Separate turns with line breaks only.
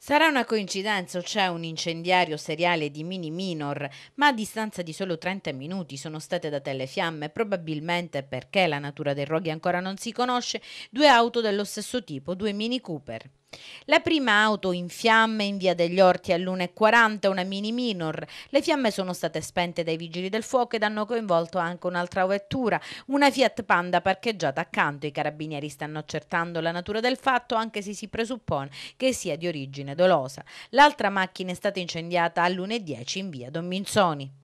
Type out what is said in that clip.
Sarà una coincidenza o c'è un incendiario seriale di mini minor, ma a distanza di solo 30 minuti sono state date le fiamme, probabilmente perché la natura dei roghi ancora non si conosce, due auto dello stesso tipo, due Mini Cooper. La prima auto in fiamme in via degli Orti all'1.40, una mini minor. Le fiamme sono state spente dai vigili del fuoco ed hanno coinvolto anche un'altra vettura, una Fiat Panda parcheggiata accanto. I carabinieri stanno accertando la natura del fatto, anche se si presuppone che sia di origine dolosa. L'altra macchina è stata incendiata all'1.10 in via Don Minzoni.